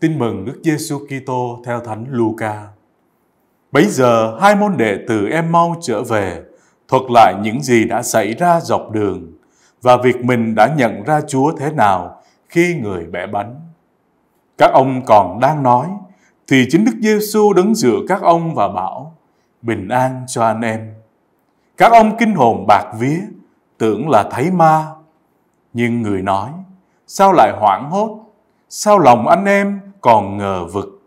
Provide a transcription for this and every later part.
Tin mừng Đức Giêsu Kitô theo Thánh Luca. Bấy giờ hai môn đệ từ em mau trở về, thuật lại những gì đã xảy ra dọc đường và việc mình đã nhận ra Chúa thế nào khi người bẻ bánh. Các ông còn đang nói thì chính Đức Giêsu đứng giữa các ông và bảo: Bình an cho anh em. Các ông kinh hồn bạc vía, tưởng là thấy ma. Nhưng người nói: Sao lại hoảng hốt? Sao lòng anh em còn ngờ vực.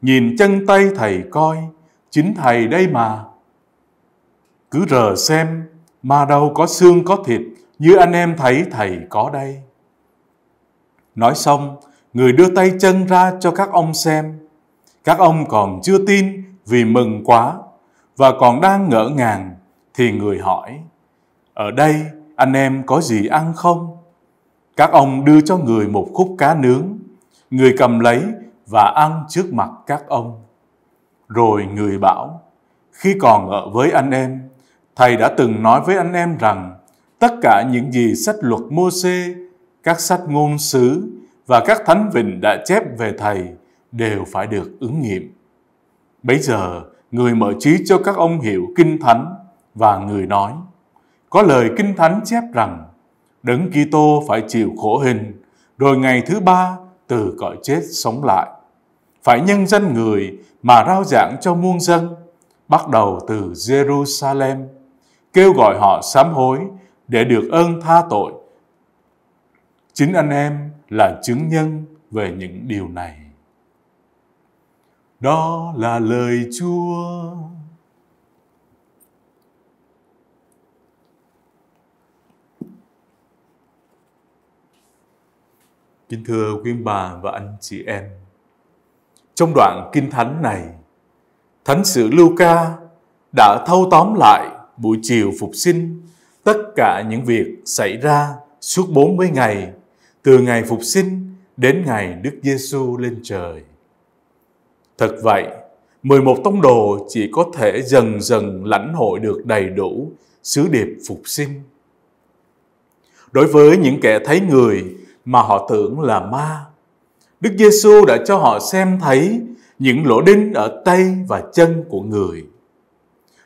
Nhìn chân tay thầy coi, chính thầy đây mà. Cứ rờ xem, mà đâu có xương có thịt như anh em thấy thầy có đây. Nói xong, người đưa tay chân ra cho các ông xem. Các ông còn chưa tin vì mừng quá và còn đang ngỡ ngàng thì người hỏi Ở đây anh em có gì ăn không? Các ông đưa cho người một khúc cá nướng người cầm lấy và ăn trước mặt các ông. Rồi người bảo, khi còn ở với anh em, Thầy đã từng nói với anh em rằng tất cả những gì sách luật mô xê, các sách ngôn sứ và các thánh vịnh đã chép về Thầy đều phải được ứng nghiệm. Bây giờ, người mở trí cho các ông hiểu Kinh Thánh và người nói, có lời Kinh Thánh chép rằng, Đấng Kitô phải chịu khổ hình, rồi ngày thứ ba từ cõi chết sống lại. Phải nhân dân người mà rao giảng cho muôn dân, bắt đầu từ Jerusalem, kêu gọi họ sám hối để được ơn tha tội. Chính anh em là chứng nhân về những điều này. Đó là lời Chúa. Kính thưa quý bà và anh chị em, trong đoạn Kinh Thánh này, Thánh sử Luca đã thâu tóm lại buổi chiều phục sinh tất cả những việc xảy ra suốt 40 ngày từ ngày phục sinh đến ngày Đức Giêsu lên trời. Thật vậy, 11 tông đồ chỉ có thể dần dần lãnh hội được đầy đủ sứ điệp phục sinh. Đối với những kẻ thấy người mà họ tưởng là ma. Đức Giêsu đã cho họ xem thấy những lỗ đinh ở tay và chân của người.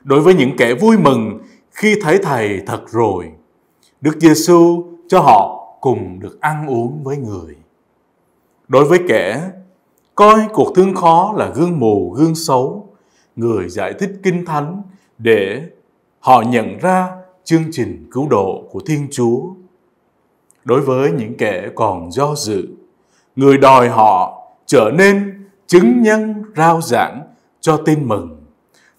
Đối với những kẻ vui mừng khi thấy thầy thật rồi, Đức Giêsu cho họ cùng được ăn uống với người. Đối với kẻ coi cuộc thương khó là gương mù, gương xấu, người giải thích kinh thánh để họ nhận ra chương trình cứu độ của Thiên Chúa đối với những kẻ còn do dự. Người đòi họ trở nên chứng nhân rao giảng cho tin mừng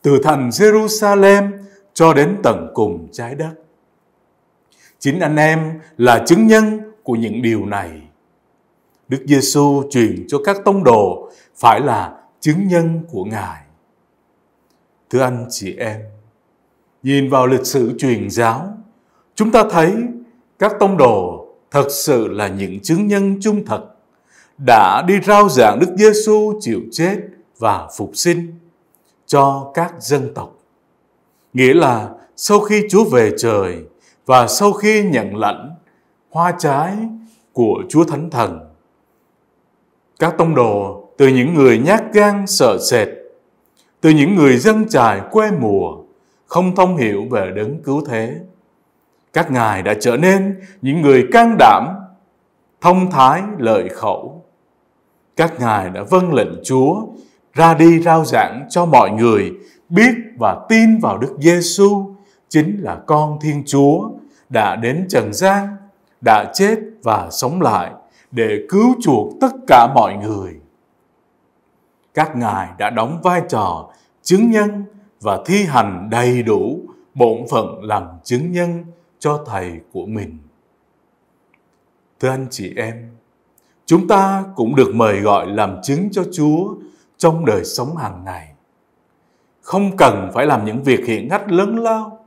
từ thành Jerusalem cho đến tận cùng trái đất. Chính anh em là chứng nhân của những điều này. Đức Giêsu truyền cho các tông đồ phải là chứng nhân của Ngài. Thưa anh chị em, nhìn vào lịch sử truyền giáo, chúng ta thấy các tông đồ thật sự là những chứng nhân trung thật đã đi rao giảng Đức Giêsu chịu chết và phục sinh cho các dân tộc. Nghĩa là sau khi Chúa về trời và sau khi nhận lãnh hoa trái của Chúa Thánh Thần, các tông đồ từ những người nhát gan sợ sệt, từ những người dân trài quê mùa, không thông hiểu về đấng cứu thế các ngài đã trở nên những người can đảm, thông thái lời khẩu. Các ngài đã vâng lệnh Chúa ra đi rao giảng cho mọi người biết và tin vào Đức Giêsu chính là con Thiên Chúa đã đến trần gian, đã chết và sống lại để cứu chuộc tất cả mọi người. Các ngài đã đóng vai trò chứng nhân và thi hành đầy đủ bổn phận làm chứng nhân cho thầy của mình thưa anh chị em chúng ta cũng được mời gọi làm chứng cho chúa trong đời sống hàng ngày không cần phải làm những việc hiện hách lớn lao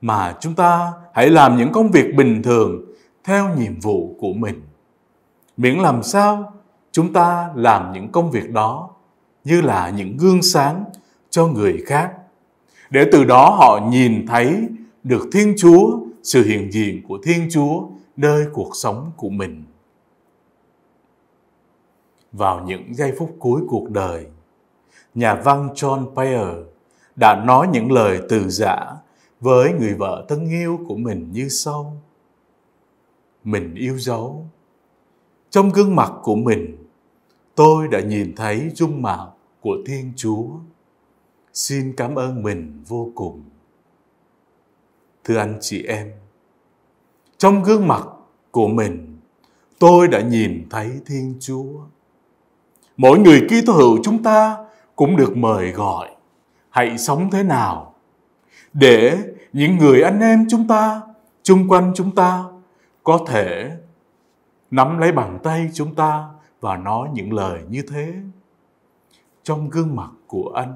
mà chúng ta hãy làm những công việc bình thường theo nhiệm vụ của mình miễn làm sao chúng ta làm những công việc đó như là những gương sáng cho người khác để từ đó họ nhìn thấy được Thiên Chúa, sự hiện diện của Thiên Chúa nơi cuộc sống của mình. Vào những giây phút cuối cuộc đời, nhà văn John Payer đã nói những lời từ giã với người vợ thân yêu của mình như sau. Mình yêu dấu. Trong gương mặt của mình, tôi đã nhìn thấy dung mạo của Thiên Chúa. Xin cảm ơn mình vô cùng thưa anh chị em trong gương mặt của mình tôi đã nhìn thấy thiên chúa mỗi người ký tô hữu chúng ta cũng được mời gọi hãy sống thế nào để những người anh em chúng ta chung quanh chúng ta có thể nắm lấy bàn tay chúng ta và nói những lời như thế trong gương mặt của anh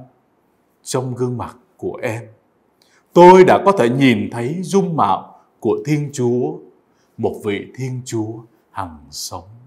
trong gương mặt của em tôi đã có thể nhìn thấy dung mạo của Thiên Chúa, một vị Thiên Chúa hằng sống.